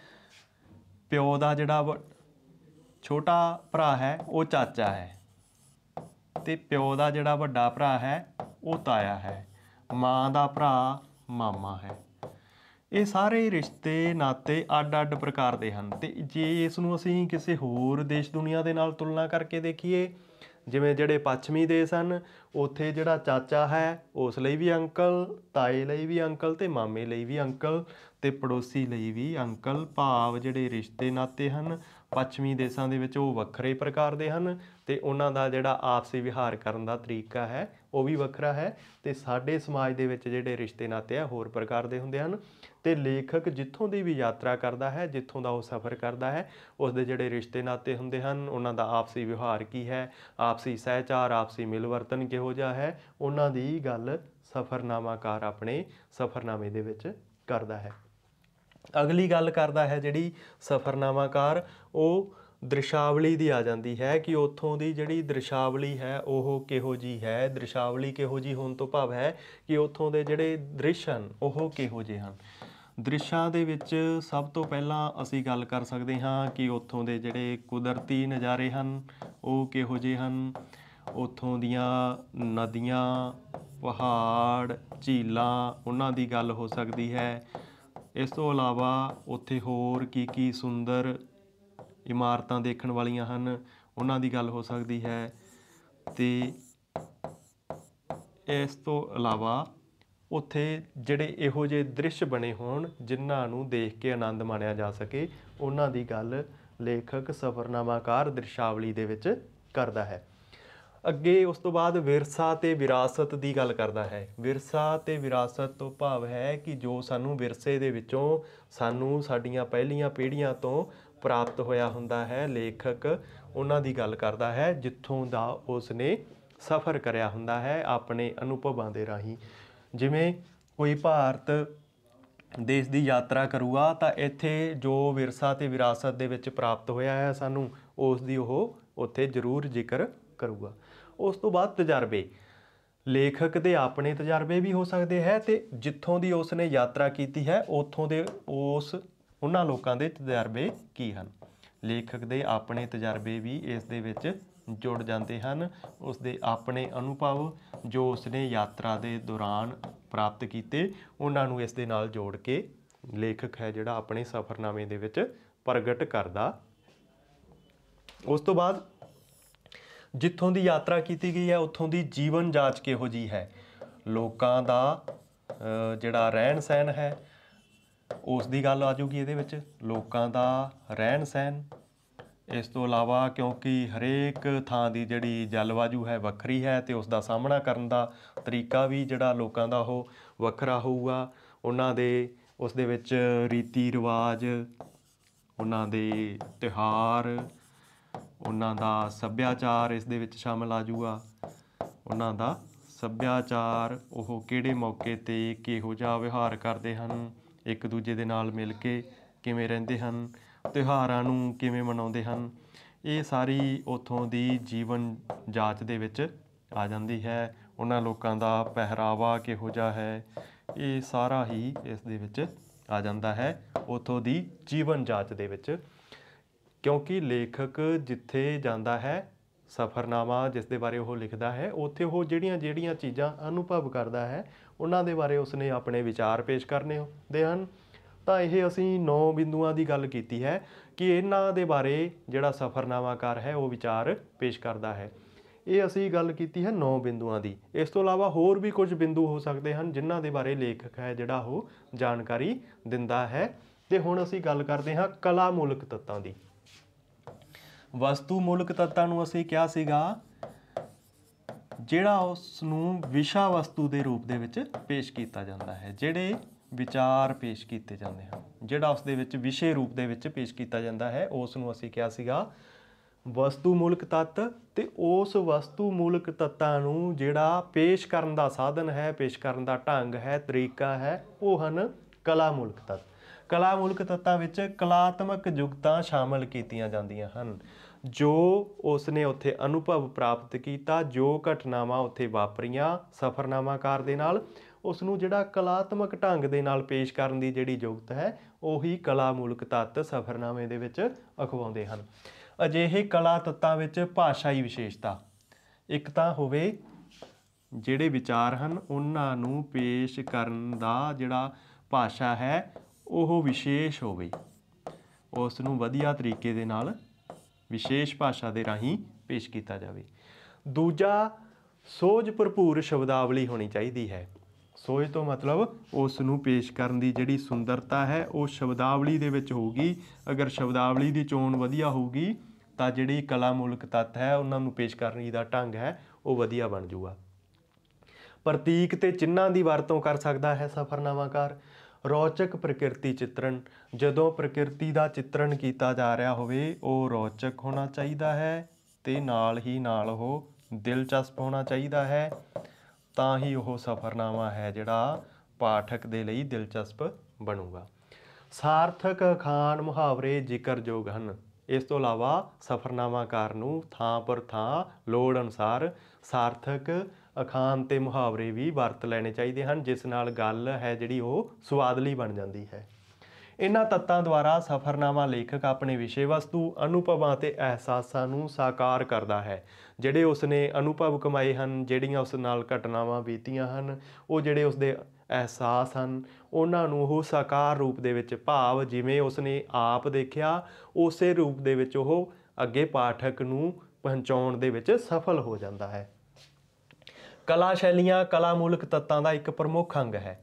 ਪਿਓ ਦਾ ਜਿਹੜਾ ਛੋਟਾ ਭਰਾ ਹੈ ਉਹ ਚਾਚਾ ਹੈ ਤੇ ਪਿਓ ਦਾ ਜਿਹੜਾ ਵੱਡਾ ਭਰਾ ਹੈ ਉਹ ਤਾਇਆ ਹੈ ਮਾਂ ਦਾ ਭਰਾ ਮਾਮਾ ਹੈ ਇਹ ਸਾਰੇ ਰਿਸ਼ਤੇ ਨਾਤੇ ਅੱਡ-ਅੱਡ ਪ੍ਰਕਾਰ ਦੇ ਹਨ ਤੇ ਜੇ ਇਸ ਨੂੰ ਅਸੀਂ ਕਿਸੇ ਹੋਰ ਦੇਸ਼ ਦੁਨੀਆ ਦੇ ਨਾਲ ਤੁਲਨਾ ਕਰਕੇ ਦੇਖੀਏ ਜਿਵੇਂ ਜਿਹੜੇ ਪੱਛਮੀ ਦੇਸ਼ ਹਨ ਉੱਥੇ ਜਿਹੜਾ ਚਾਚਾ ਹੈ ਉਸ ਲਈ ਵੀ ਅੰਕਲ ਤਾਏ ਲਈ ਵੀ ਅੰਕਲ ਤੇ ਮਾਮੇ ਲਈ ਵੀ ਅੰਕਲ ਤੇ ਪੜੋਸੀ ਲਈ ਵੀ ਅੰਕਲ ਭਾਵ ਜਿਹੜੇ ਰਿਸ਼ਤੇ ਨਾਤੇ ਹਨ ਪੱਛਮੀ ਦੇਸ਼ਾਂ ਦੇ ਵਿੱਚ ਉਹ ਵੱਖਰੇ ਪ੍ਰਕਾਰ ਦੇ ਹਨ ਤੇ ਉਹਨਾਂ ਦਾ ਜਿਹੜਾ ਆਪਸੀ ਵਿਹਾਰ ਕਰਨ ਦਾ ਤਰੀਕਾ ਹੈ ਉਹ ਵੀ ਵੱਖਰਾ ਹੈ ਤੇ ਸਾਡੇ ਸਮਾਜ ਦੇ ਵਿੱਚ ਜਿਹੜੇ ਰਿਸ਼ਤੇ ਨਾਤੇ ਆ ਹੋਰ ਪ੍ਰਕਾਰ ਦੇ ਹੁੰਦੇ ਹਨ ਤੇ ਲੇਖਕ ਜਿੱਥੋਂ ਦੀ ਵੀ ਯਾਤਰਾ ਕਰਦਾ ਹੈ ਜਿੱਥੋਂ ਦਾ ਉਹ ਸਫ਼ਰ ਕਰਦਾ ਹੈ ਉਸ ਦੇ ਜਿਹੜੇ ਰਿਸ਼ਤੇ ਨਾਤੇ ਹੁੰਦੇ ਹਨ ਉਹਨਾਂ ਦਾ ਆਪਸੀ ਵਿਹਾਰ ਕੀ ਹੈ ਆਪਸੀ ਸਹਿਚਾਰ ਆਪਸੀ ਮਿਲਵਰਤਨ ਕਿਹੋ ਜਿਹਾ ਹੈ ਉਹਨਾਂ ਦੀ ਗੱਲ ਸਫ਼ਰਨਾਮਾਕਾਰ ਆਪਣੇ ਸਫ਼ਰਨਾਮੇ ਦੇ ਵਿੱਚ ਕਰਦਾ ਹੈ ਅਗਲੀ ਗੱਲ ਕਰਦਾ ਹੈ ਜਿਹੜੀ ਸਫਰਨਾਮਾਕਾਰ ਉਹ ਦ੍ਰਿਸ਼ਾਵਲੀ ਦੀ ਆ ਜਾਂਦੀ ਹੈ ਕਿ ਉੱਥੋਂ ਦੀ ਜਿਹੜੀ ਦ੍ਰਿਸ਼ਾਵਲੀ ਹੈ ਉਹ ਕਿਹੋ ਜੀ ਹੈ ਦ੍ਰਿਸ਼ਾਵਲੀ ਕਿਹੋ ਜੀ ਹੋਣ ਤੋਂ ਭਾਵ ਹੈ ਕਿ ਉੱਥੋਂ ਦੇ ਜਿਹੜੇ ਦ੍ਰਿਸ਼ ਹਨ ਉਹ ਕਿਹੋ ਜੇ ਹਨ ਦ੍ਰਿਸ਼ਾਂ ਦੇ ਵਿੱਚ ਸਭ ਤੋਂ ਪਹਿਲਾਂ ਅਸੀਂ ਗੱਲ ਕਰ ਸਕਦੇ ਹਾਂ ਕਿ ਉੱਥੋਂ ਦੇ ਜਿਹੜੇ ਕੁਦਰਤੀ ਨਜ਼ਾਰੇ ਹਨ ਉਹ ਕਿਹੋ ਜੇ ਹਨ ਉੱਥੋਂ ਦੀਆਂ ਨਦੀਆਂ ਪਹਾੜ ਝੀਲਾਂ ਉਹਨਾਂ ਦੀ ਗੱਲ ਹੋ ਸਕਦੀ ਹੈ ਇਸ ਤੋਂ ਇਲਾਵਾ ਉੱਥੇ ਹੋਰ ਕੀ ਕੀ ਸੁੰਦਰ ਇਮਾਰਤਾਂ ਦੇਖਣ ਵਾਲੀਆਂ ਹਨ ਉਹਨਾਂ ਦੀ ਗੱਲ ਹੋ ਸਕਦੀ ਹੈ ਤੇ ਇਸ ਤੋਂ ਇਲਾਵਾ ਉੱਥੇ ਜਿਹੜੇ ਇਹੋ ਜਿਹੇ ਦ੍ਰਿਸ਼ ਬਣੇ ਹੋਣ ਜਿਨ੍ਹਾਂ ਨੂੰ ਦੇਖ ਕੇ ਆਨੰਦ ਮਾਣਿਆ ਜਾ ਸਕੇ ਉਹਨਾਂ ਦੀ ਗੱਲ ਲੇਖਕ ਸਫਰਨਾਮਾਕਾਰ ਦ੍ਰਿਸ਼ਾਵਲੀ ਦੇ ਵਿੱਚ ਕਰਦਾ ਹੈ ਅੱਗੇ ਉਸ ਤੋਂ ਬਾਅਦ ਵਿਰਸਾ ਤੇ ਵਿਰਾਸਤ ਦੀ ਗੱਲ ਕਰਦਾ ਹੈ ਵਿਰਸਾ ਤੇ ਵਿਰਾਸਤ ਤੋਂ ਭਾਵ ਹੈ ਕਿ ਜੋ ਸਾਨੂੰ ਵਿਰਸੇ ਦੇ ਵਿੱਚੋਂ ਸਾਨੂੰ ਸਾਡੀਆਂ ਪਹਿਲੀਆਂ ਪੀੜ੍ਹੀਆਂ ਤੋਂ ਪ੍ਰਾਪਤ ਹੋਇਆ ਹੁੰਦਾ ਹੈ ਲੇਖਕ ਉਹਨਾਂ ਦੀ ਗੱਲ ਕਰਦਾ ਹੈ ਜਿੱਥੋਂ ਦਾ ਉਸ ਨੇ ਸਫ਼ਰ ਕਰਿਆ ਹੁੰਦਾ ਹੈ ਆਪਣੇ ਅਨੁਭਵਾਂ ਦੇ ਰਾਹੀਂ ਜਿਵੇਂ ਕੋਈ ਭਾਰਤ ਦੇਸ਼ ਦੀ ਯਾਤਰਾ ਕਰੂਗਾ ਤਾਂ ਇੱਥੇ ਜੋ ਵਿਰਸਾ ਤੇ ਵਿਰਾਸਤ ਦੇ ਵਿੱਚ ਪ੍ਰਾਪਤ ਹੋਇਆ ਹੈ ਸਾਨੂੰ ਉਸ ਦੀ ਉਹ ਉੱਥੇ ਜ਼ਰੂਰ ਜ਼ਿਕਰ ਕਰੂਗਾ ਉਸ ਤੋਂ ਬਾਅਦ ਤਜਰਬੇ ਲੇਖਕ ਦੇ ਆਪਣੇ ਤਜਰਬੇ ਵੀ ਹੋ ਸਕਦੇ ਹੈ ਤੇ ਜਿੱਥੋਂ ਦੀ ਉਸ ਨੇ ਯਾਤਰਾ ਕੀਤੀ ਹੈ ਉੱਥੋਂ ਦੇ ਉਸ ਉਹਨਾਂ ਲੋਕਾਂ ਦੇ ਤਜਰਬੇ ਕੀ ਹਨ ਲੇਖਕ ਦੇ ਆਪਣੇ ਤਜਰਬੇ ਵੀ ਇਸ ਦੇ ਵਿੱਚ ਜੁੜ ਜਾਂਦੇ ਹਨ ਉਸ ਦੇ ਆਪਣੇ ਅਨੁਭਵ ਜੋ ਉਸ ਨੇ ਯਾਤਰਾ ਦੇ ਦੌਰਾਨ ਪ੍ਰਾਪਤ ਕੀਤੇ ਉਹਨਾਂ ਨੂੰ ਇਸ ਦੇ ਨਾਲ ਜੋੜ ਕੇ ਲੇਖਕ ਹੈ ਜਿਹੜਾ ਆਪਣੇ ਸਫ਼ਰਨਾਮੇ ਦੇ ਵਿੱਚ ਪ੍ਰਗਟ ਕਰਦਾ ਉਸ ਤੋਂ ਬਾਅਦ ਜਿੱਥੋਂ ਦੀ ਯਾਤਰਾ ਕੀਤੀ ਗਈ ਹੈ ਉੱਥੋਂ ਦੀ ਜੀਵਨ ਜਾਂਚ ਕਿਹੋ ਜੀ ਹੈ ਲੋਕਾਂ ਦਾ ਜਿਹੜਾ ਰਹਿਣ ਸਹਿਣ ਹੈ ਉਸ ਦੀ ਗੱਲ ਆ ਜੂਗੀ ਇਹਦੇ ਵਿੱਚ ਲੋਕਾਂ ਦਾ ਰਹਿਣ ਸਹਿਣ ਇਸ ਤੋਂ ਇਲਾਵਾ ਕਿਉਂਕਿ ਹਰੇਕ ਥਾਂ ਦੀ ਜਿਹੜੀ ਜਲਵਾਯੂ ਹੈ ਵੱਖਰੀ ਹੈ ਤੇ ਉਸ ਦਾ ਸਾਹਮਣਾ ਕਰਨ ਦਾ ਤਰੀਕਾ ਵੀ ਜਿਹੜਾ ਲੋਕਾਂ ਦਾ ਉਹ ਵੱਖਰਾ ਹੋਊਗਾ ਉਹਨਾਂ ਦੇ ਉਸ ਦੇ ਵਿੱਚ ਰੀਤੀ ਰਿਵਾਜ ਉਹਨਾਂ ਦੇ ਤਿਹਾਰ ਉਹਨਾਂ ਦਾ ਸੱਭਿਆਚਾਰ ਇਸ ਦੇ ਵਿੱਚ ਸ਼ਾਮਲ ਆ ਜਾਊਗਾ ਉਹਨਾਂ ਦਾ ਸੱਭਿਆਚਾਰ ਉਹ ਕਿਹੜੇ ਮੌਕੇ ਤੇ ਕਿਹੋ ਜਿਹਾ ਵਿਹਾਰ ਕਰਦੇ ਹਨ ਇੱਕ ਦੂਜੇ ਦੇ ਨਾਲ ਮਿਲ ਕੇ ਕਿਵੇਂ ਰਹਿੰਦੇ ਹਨ ਤਿਉਹਾਰਾਂ ਨੂੰ ਕਿਵੇਂ ਮਨਾਉਂਦੇ ਹਨ ਇਹ ਸਾਰੀ ਉਥੋਂ ਦੀ ਜੀਵਨ ਜਾਂਚ ਦੇ ਵਿੱਚ ਆ ਜਾਂਦੀ ਹੈ ਉਹਨਾਂ ਲੋਕਾਂ ਦਾ ਪਹਿਰਾਵਾ ਕਿਹੋ ਜਿਹਾ ਹੈ ਇਹ ਸਾਰਾ ਹੀ ਇਸ ਦੇ ਵਿੱਚ ਆ ਜਾਂਦਾ ਹੈ ਉਥੋਂ ਦੀ ਜੀਵਨ ਜਾਂਚ ਦੇ ਵਿੱਚ ਕਿਉਂਕਿ ਲੇਖਕ ਜਿੱਥੇ ਜਾਂਦਾ ਹੈ ਸਫਰਨਾਮਾ ਜਿਸ ਦੇ ਬਾਰੇ ਉਹ ਲਿਖਦਾ ਹੈ ਉੱਥੇ ਉਹ ਜਿਹੜੀਆਂ ਜਿਹੜੀਆਂ ਚੀਜ਼ਾਂ ਅਨੁਭਵ ਕਰਦਾ ਹੈ ਉਹਨਾਂ ਦੇ ਬਾਰੇ ਉਸਨੇ ਆਪਣੇ ਵਿਚਾਰ ਪੇਸ਼ ਕਰਨੇ ਹੁੰਦੇ ਹਨ ਤਾਂ ਇਹ ਅਸੀਂ 9 ਬਿੰਦੂਆਂ ਦੀ ਗੱਲ ਕੀਤੀ ਹੈ ਕਿ ਇਹਨਾਂ ਦੇ ਬਾਰੇ ਜਿਹੜਾ ਸਫਰਨਾਮਾਕਾਰ ਹੈ ਉਹ ਵਿਚਾਰ ਪੇਸ਼ ਕਰਦਾ ਹੈ ਇਹ ਅਸੀਂ ਗੱਲ ਕੀਤੀ ਹੈ 9 ਬਿੰਦੂਆਂ ਦੀ ਇਸ ਤੋਂ ਇਲਾਵਾ ਹੋਰ ਵੀ ਕੁਝ ਬਿੰਦੂ ਹੋ ਸਕਦੇ ਹਨ ਜਿਨ੍ਹਾਂ ਦੇ ਬਾਰੇ ਲੇਖਕ ਹੈ ਜਿਹੜਾ ਉਹ ਜਾਣਕਾਰੀ ਦਿੰਦਾ ਹੈ ਤੇ ਹੁਣ ਅਸੀਂ ਗੱਲ ਕਰਦੇ ਹਾਂ ਕਲਾ ਮੂਲਕ ਤੱਤਾਂ ਦੀ ਵਸਤੂ ਮੂਲਕ ਤੱਤਾਂ ਨੂੰ ਅਸੀਂ ਕਿਹਾ ਸੀਗਾ ਜਿਹੜਾ ਉਸ ਨੂੰ ਵਿਸ਼ਾ ਵਸਤੂ ਦੇ ਰੂਪ ਦੇ ਵਿੱਚ ਪੇਸ਼ ਕੀਤਾ ਜਾਂਦਾ ਹੈ ਜਿਹੜੇ ਵਿਚਾਰ ਪੇਸ਼ ਕੀਤੇ ਜਾਂਦੇ ਹਨ ਜਿਹੜਾ ਉਸ ਦੇ ਵਿੱਚ ਵਿਸ਼ੇ ਰੂਪ ਦੇ ਵਿੱਚ ਪੇਸ਼ ਕੀਤਾ ਜਾਂਦਾ ਹੈ ਉਸ ਨੂੰ ਅਸੀਂ ਕਿਹਾ ਸੀਗਾ ਵਸਤੂ ਮੂਲਕ ਤੱਤ ਤੇ ਉਸ ਵਸਤੂ ਮੂਲਕ ਤੱਤਾਂ ਨੂੰ ਜਿਹੜਾ ਪੇਸ਼ ਕਰਨ ਦਾ ਸਾਧਨ ਹੈ ਪੇਸ਼ ਕਰਨ ਦਾ ਢੰਗ ਹੈ ਤਰੀਕਾ ਹੈ ਉਹ ਹਨ ਕਲਾ ਮੂਲਕ ਤੱਤ ਕਲਾ ਮੂਲਕ ਤੱਤਾਂ ਵਿੱਚ ਕਲਾਤਮਕ ਯੁਗਤਾ ਸ਼ਾਮਲ ਕੀਤੀਆਂ ਜਾਂਦੀਆਂ ਹਨ ਜੋ ਉਸਨੇ ਉੱਥੇ ਅਨੁਭਵ ਪ੍ਰਾਪਤ ਕੀਤਾ ਜੋ ਘਟਨਾਵਾਂ ਉੱਥੇ ਵਾਪਰੀਆਂ ਸਫਰਨਾਮਾਕਾਰ ਦੇ ਨਾਲ ਉਸ ਨੂੰ ਜਿਹੜਾ ਕਲਾਤਮਕ ਢੰਗ ਦੇ ਨਾਲ ਪੇਸ਼ ਕਰਨ ਦੀ ਜਿਹੜੀ ਯੋਗਤਾ ਹੈ ਉਹੀ ਕਲਾ ਮੂਲਕ ਤੱਤ ਸਫਰਨਾਮੇ ਦੇ ਵਿੱਚ ਅਖਵਾਉਂਦੇ ਹਨ ਅਜਿਹੇ ਕਲਾ ਤੱਤਾਂ ਵਿੱਚ ਭਾਸ਼ਾਈ ਵਿਸ਼ੇਸ਼ਤਾ ਇੱਕ ਤਾਂ ਹੋਵੇ ਜਿਹੜੇ ਵਿਚਾਰ ਹਨ ਉਹਨਾਂ ਨੂੰ ਪੇਸ਼ ਕਰਨ ਦਾ ਜਿਹੜਾ ਭਾਸ਼ਾ ਹੈ ਉਹ ਵਿਸ਼ੇਸ਼ ਹੋਵੇ ਉਸ ਨੂੰ ਵਧੀਆ ਤਰੀਕੇ ਦੇ ਨਾਲ ਵਿਸ਼ੇਸ਼ ਭਾਸ਼ਾ ਦੇ ਰਾਹੀਂ ਪੇਸ਼ ਕੀਤਾ ਜਾਵੇ ਦੂਜਾ ਸੋਝ ਭਰਪੂਰ ਸ਼ਬਦਾਵਲੀ ਹੋਣੀ ਚਾਹੀਦੀ ਹੈ ਸੋਝ ਤੋਂ ਮਤਲਬ ਉਸ ਨੂੰ ਪੇਸ਼ ਕਰਨ ਦੀ ਜਿਹੜੀ ਸੁੰਦਰਤਾ ਹੈ ਉਹ ਸ਼ਬਦਾਵਲੀ ਦੇ ਵਿੱਚ ਹੋਊਗੀ ਅਗਰ ਸ਼ਬਦਾਵਲੀ ਦੀ ਚੋਣ ਵਧੀਆ ਹੋਊਗੀ ਤਾਂ ਜਿਹੜੀ ਕਲਾ ਮੂਲਕ ਤੱਤ ਹੈ ਉਹਨਾਂ ਨੂੰ ਪੇਸ਼ ਕਰਨ ਦਾ ਢੰਗ ਹੈ ਉਹ ਵਧੀਆ ਬਣ ਜਾਊਗਾ ਪ੍ਰਤੀਕ ਤੇ ਚਿੰਨ੍ਹਾਂ ਦੀ ਵਰਤੋਂ ਕਰ ਸਕਦਾ ਹੈ ਸਫਰਨਾਮਾਕਾਰ ਰੌਚਕ ਪ੍ਰਕਿਰਤੀ ਚਿੱਤਰਣ ਜਦੋਂ ਪ੍ਰਕਿਰਤੀ ਦਾ ਚਿੱਤਰਣ ਕੀਤਾ ਜਾ ਰਿਹਾ ਹੋਵੇ ਉਹ ਰੌਚਕ ਹੋਣਾ ਚਾਹੀਦਾ ਹੈ ਤੇ ਨਾਲ ਹੀ ਨਾਲ ਉਹ ਦਿਲਚਸਪ ਹੋਣਾ ਚਾਹੀਦਾ ਹੈ ਤਾਂ ਹੀ ਉਹ ਸਫਰਨਾਮਾ ਹੈ ਜਿਹੜਾ ਪਾਠਕ ਦੇ ਲਈ ਦਿਲਚਸਪ ਬਣੂਗਾ ਸਾਰਥਕ ਖਾਨ ਮੁਹਾਵਰੇ ਜ਼ਿਕਰਯੋਗ ਹਨ ਇਸ ਤੋਂ ਇਲਾਵਾ ਸਫਰਨਾਮਾਕਾਰ ਨੂੰ ਥਾਂ ਪਰ ਥਾਂ ਲੋੜ ਅਨੁਸਾਰ ਸਾਰਥਕ ਅਖਾਣ ਤੇ ਮੁਹਾਵਰੇ ਵੀ ਵਰਤ ਲੈਣੇ ਚਾਹੀਦੇ ਹਨ ਜਿਸ ਨਾਲ ਗੱਲ ਹੈ ਜਿਹੜੀ ਉਹ ਸਵਾਦਲੀ ਬਣ ਜਾਂਦੀ ਹੈ ਇਹਨਾਂ ਤੱਤਾਂ ਦੁਆਰਾ ਸਫਰਨਾਮਾ ਲੇਖਕ ਆਪਣੇ ਵਿਸ਼ੇ ਵਸਤੂ ਅਨੁਭਵਾਂ ਤੇ ਅਹਿਸਾਸਾਂ ਨੂੰ ਸਾਕਾਰ ਕਰਦਾ ਹੈ ਜਿਹੜੇ ਉਸਨੇ ਅਨੁਭਵ ਕਮਾਏ ਹਨ ਜਿਹੜੀਆਂ ਉਸ ਨਾਲ ਘਟਨਾਵਾਂ ਬੀਤੀਆਂ ਹਨ ਉਹ ਜਿਹੜੇ ਉਸਦੇ ਅਹਿਸਾਸ ਹਨ ਉਹਨਾਂ ਨੂੰ ਉਹ ਸਾਕਾਰ ਰੂਪ ਦੇ ਵਿੱਚ ਭਾਵ ਜਿਵੇਂ ਉਸਨੇ ਆਪ ਦੇਖਿਆ ਉਸੇ ਰੂਪ ਦੇ ਵਿੱਚ ਉਹ ਅੱਗੇ ਪਾਠਕ ਨੂੰ ਪਹੁੰਚਾਉਣ ਦੇ ਵਿੱਚ ਸਫਲ ਹੋ ਜਾਂਦਾ ਹੈ ਕਲਾ ਸ਼ੈਲੀਆਂ ਕਲਾ ਮੂਲਕ ਤੱਤਾਂ ਦਾ ਇੱਕ ਪ੍ਰਮੁੱਖ ਅੰਗ ਹੈ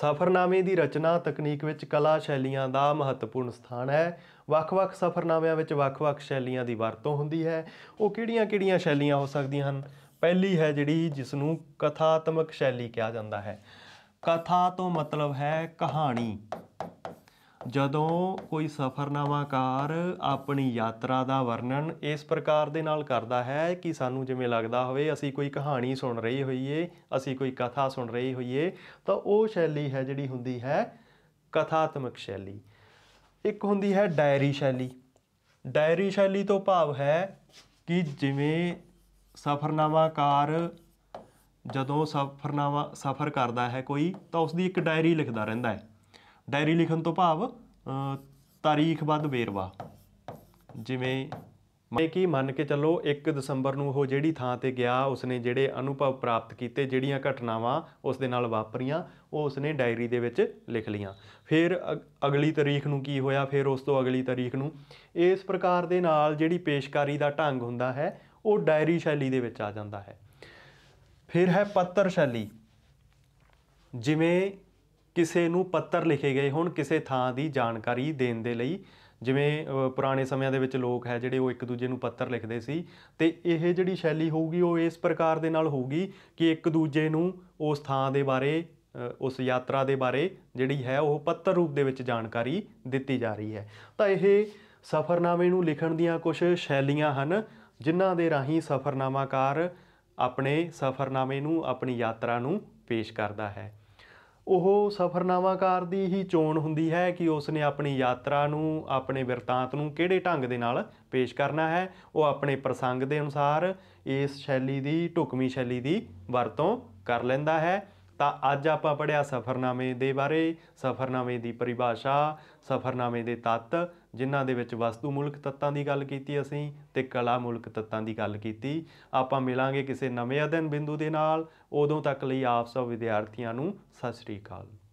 ਸਫ਼ਰਨਾਮੇ ਦੀ ਰਚਨਾ ਤਕਨੀਕ ਵਿੱਚ ਕਲਾ ਸ਼ੈਲੀਆਂ ਦਾ ਮਹੱਤਵਪੂਰਨ ਸਥਾਨ ਹੈ ਵੱਖ-ਵੱਖ ਸਫ਼ਰਨਾਮਿਆਂ ਵਿੱਚ ਵੱਖ-ਵੱਖ ਸ਼ੈਲੀਆਂ ਦੀ ਵਰਤੋਂ ਹੁੰਦੀ ਹੈ ਉਹ ਕਿਹੜੀਆਂ-ਕਿਹੜੀਆਂ ਸ਼ੈਲੀਆਂ ਹੋ ਸਕਦੀਆਂ ਹਨ ਪਹਿਲੀ ਹੈ ਜਿਹੜੀ ਜਿਸ ਨੂੰ ਕਥਾਤਮਕ ਸ਼ੈਲੀ ਕਿਹਾ ਜਾਂਦਾ ਹੈ ਕਥਾ ਤੋਂ ਮਤਲਬ ਹੈ ਕਹਾਣੀ ਜਦੋਂ ਕੋਈ ਸਫ਼ਰਨਾਮਾਕਾਰ ਆਪਣੀ ਯਾਤਰਾ ਦਾ ਵਰਣਨ ਇਸ ਪ੍ਰਕਾਰ ਦੇ ਨਾਲ ਕਰਦਾ ਹੈ ਕਿ ਸਾਨੂੰ ਜਿਵੇਂ ਲੱਗਦਾ ਹੋਵੇ ਅਸੀਂ ਕੋਈ ਕਹਾਣੀ ਸੁਣ ਰਹੀ ਹੋਈਏ ਅਸੀਂ ਕੋਈ ਕਥਾ ਸੁਣ ਰਹੀ ਹੋਈਏ ਤਾਂ ਉਹ ਸ਼ੈਲੀ ਹੈ ਜਿਹੜੀ ਹੁੰਦੀ ਹੈ ਕਥਾਤਮਕ ਸ਼ੈਲੀ ਇੱਕ ਹੁੰਦੀ ਹੈ ਡਾਇਰੀ ਸ਼ੈਲੀ ਡਾਇਰੀ ਸ਼ੈਲੀ ਤੋਂ ਭਾਵ ਹੈ ਕਿ ਜਿਵੇਂ ਸਫ਼ਰਨਾਮਾਕਾਰ ਜਦੋਂ ਸਫ਼ਰਨਾਮਾ ਸਫ਼ਰ ਕਰਦਾ ਹੈ ਕੋਈ ਤਾਂ ਉਸ ਦੀ ਇੱਕ ਡਾਇਰੀ ਲਿਖਦਾ ਰਹਿੰਦਾ ਹੈ ਡਾਇਰੀ ਲਿਖਣ ਤੋਂ ਭਾਵ ਤਾਰੀਖਬੱਧ ਵੇਰਵਾ ਜਿਵੇਂ ਮੈਂ ਕੀ ਮੰਨ ਕੇ ਚੱਲੋ 1 ਦਸੰਬਰ ਨੂੰ ਉਹ ਜਿਹੜੀ ਥਾਂ ਤੇ ਗਿਆ ਉਸਨੇ ਜਿਹੜੇ ਅਨੁਭਵ ਪ੍ਰਾਪਤ ਕੀਤੇ ਜਿਹੜੀਆਂ ਘਟਨਾਵਾਂ ਉਸ ਦੇ ਨਾਲ ਵਾਪਰੀਆਂ ਉਹ ਉਸਨੇ ਡਾਇਰੀ ਦੇ ਵਿੱਚ ਲਿਖ ਲਈਆਂ ਫਿਰ ਅਗਲੀ ਤਾਰੀਖ ਨੂੰ ਕੀ ਹੋਇਆ ਫਿਰ ਉਸ ਤੋਂ ਅਗਲੀ ਤਾਰੀਖ ਨੂੰ ਇਸ ਪ੍ਰਕਾਰ ਦੇ ਨਾਲ ਜਿਹੜੀ ਪੇਸ਼ਕਾਰੀ ਦਾ ਢੰਗ ਹੁੰਦਾ ਹੈ ਉਹ ਡਾਇਰੀ ਸ਼ੈਲੀ ਦੇ ਵਿੱਚ ਆ ਜਾਂਦਾ ਹੈ ਫਿਰ ਹੈ ਪੱਤਰ ਸ਼ੈਲੀ ਜਿਵੇਂ ਕਿਸੇ ਨੂੰ ਪੱਤਰ ਲਿਖੇ ਗਏ ਹੁਣ ਕਿਸੇ ਥਾਂ ਦੀ ਜਾਣਕਾਰੀ ਦੇਣ ਦੇ ਲਈ ਜਿਵੇਂ ਪੁਰਾਣੇ ਸਮਿਆਂ ਦੇ ਵਿੱਚ ਲੋਕ ਹੈ ਜਿਹੜੇ ਉਹ ਇੱਕ ਦੂਜੇ ਨੂੰ ਪੱਤਰ ਲਿਖਦੇ ਸੀ ਤੇ ਇਹ ਜਿਹੜੀ ਸ਼ੈਲੀ ਹੋਊਗੀ ਉਹ ਇਸ ਪ੍ਰਕਾਰ ਦੇ ਨਾਲ ਹੋਊਗੀ ਕਿ ਇੱਕ ਦੂਜੇ ਨੂੰ ਉਸ ਥਾਂ ਦੇ ਬਾਰੇ ਉਸ ਯਾਤਰਾ ਦੇ ਬਾਰੇ ਜਿਹੜੀ ਹੈ ਉਹ ਪੱਤਰ ਰੂਪ ਦੇ ਵਿੱਚ ਜਾਣਕਾਰੀ ਦਿੱਤੀ ਜਾ ਰਹੀ ਹੈ ਤਾਂ ਇਹ ਸਫ਼ਰਨਾਮੇ ਨੂੰ ਲਿਖਣ ਦੀਆਂ ਕੁਝ ਸ਼ੈਲੀਆਂ ਹਨ ਜਿਨ੍ਹਾਂ ਦੇ ਰਾਹੀਂ ਸਫ਼ਰਨਾਮਾਕਾਰ ਆਪਣੇ ਸਫ਼ਰਨਾਮੇ ਨੂੰ ਆਪਣੀ ਯਾਤਰਾ ਨੂੰ ਪੇਸ਼ ਕਰਦਾ ਹੈ ਉਹ ਸਫਰਨਾਮਾਕਾਰ ਦੀ ਹੀ ਚੋਣ ਹੁੰਦੀ ਹੈ ਕਿ ਉਸ ਨੇ ਆਪਣੀ ਯਾਤਰਾ ਨੂੰ ਆਪਣੇ ਵਰਤਾਂਤ ਨੂੰ ਕਿਹੜੇ ਢੰਗ ਦੇ ਨਾਲ ਪੇਸ਼ ਕਰਨਾ ਹੈ ਉਹ ਆਪਣੇ ਪ੍ਰਸੰਗ ਦੇ ਅਨੁਸਾਰ ਇਸ ਸ਼ੈਲੀ ਦੀ ਢੁਕਮੀ ਸ਼ੈਲੀ ਦੀ ਵਰਤੋਂ ਕਰ ਲੈਂਦਾ ਹੈ ਤਾਂ ਅੱਜ ਆਪਾਂ ਪੜਿਆ ਸਫਰਨਾਮੇ ਦੇ ਬਾਰੇ ਸਫਰਨਾਮੇ ਦੀ ਪਰਿਭਾਸ਼ਾ ਸਫਰਨਾਮੇ ਦੇ ਤੱਤ ਜਿਨ੍ਹਾਂ ਦੇ ਵਿੱਚ ਵਸਤੂ ਮੂਲਕ ਤੱਤਾਂ ਦੀ ਗੱਲ ਕੀਤੀ ਅਸੀਂ ਤੇ ਕਲਾ ਮੂਲਕ ਤੱਤਾਂ ਦੀ ਗੱਲ ਕੀਤੀ ਆਪਾਂ ਮਿਲਾਂਗੇ ਕਿਸੇ ਨਵੇਂ ਅਧਿਨ ਬਿੰਦੂ ਦੇ ਨਾਲ ਉਦੋਂ ਤੱਕ ਲਈ ਆਪ ਸਭ ਵਿਦਿਆਰਥੀਆਂ ਨੂੰ ਸਤਿ ਸ੍ਰੀ ਅਕਾਲ